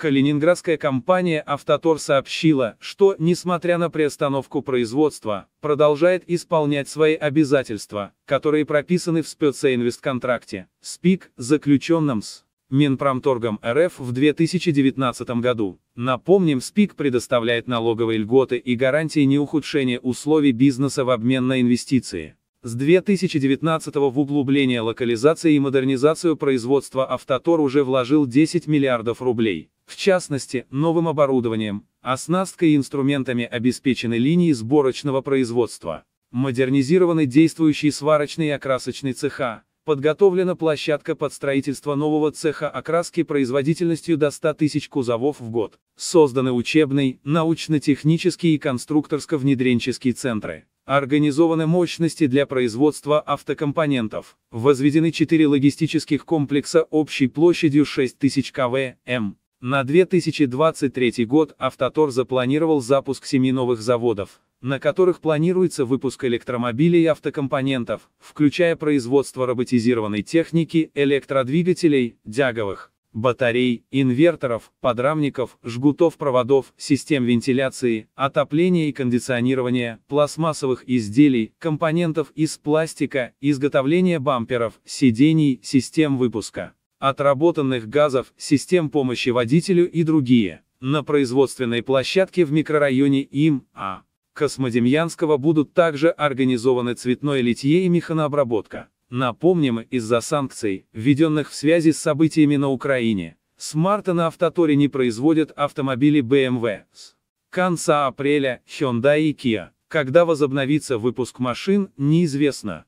Калининградская компания «Автотор» сообщила, что, несмотря на приостановку производства, продолжает исполнять свои обязательства, которые прописаны в специнвестконтракте СПИК, заключенном с Минпромторгом РФ в 2019 году. Напомним, СПИК предоставляет налоговые льготы и гарантии неухудшения условий бизнеса в обмен на инвестиции. С 2019 в углубление локализации и модернизацию производства «Автотор» уже вложил 10 миллиардов рублей. В частности, новым оборудованием, оснасткой и инструментами обеспечены линии сборочного производства. Модернизированы действующие сварочные и окрасочные цеха, Подготовлена площадка под строительство нового цеха окраски производительностью до 100 тысяч кузовов в год. Созданы учебный, научно-технический и конструкторско внедренческие центры. Организованы мощности для производства автокомпонентов. Возведены 4 логистических комплекса общей площадью 6 тысяч кв. м. На 2023 год «Автотор» запланировал запуск семи новых заводов на которых планируется выпуск электромобилей и автокомпонентов, включая производство роботизированной техники, электродвигателей, дяговых, батарей, инверторов, подрамников, жгутов проводов, систем вентиляции, отопления и кондиционирования, пластмассовых изделий, компонентов из пластика, изготовления бамперов, сидений, систем выпуска, отработанных газов, систем помощи водителю и другие. На производственной площадке в микрорайоне ИМ, А. Космодемьянского будут также организованы цветное литье и механообработка. Напомним, из-за санкций, введенных в связи с событиями на Украине, с марта на автоторе не производят автомобили BMW. Эм с конца апреля Hyundai и Kia. Когда возобновится выпуск машин, неизвестно.